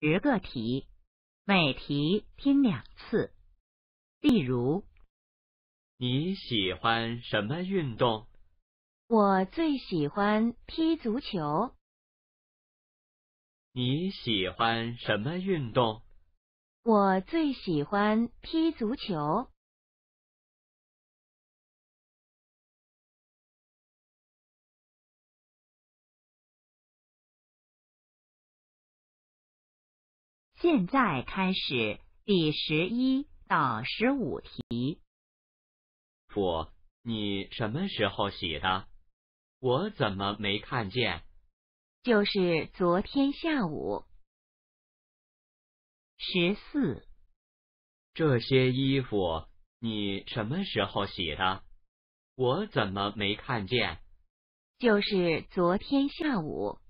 十个题，每题听两次。例如，你喜欢什么运动？我最喜欢踢足球。你喜欢什么运动？我最喜欢踢足球。现在开始第十一到十五题。父，你什么时候洗的？我怎么没看见？就是昨天下午。十四。这些衣服你什么时候洗的？我怎么没看见？就是昨天下午。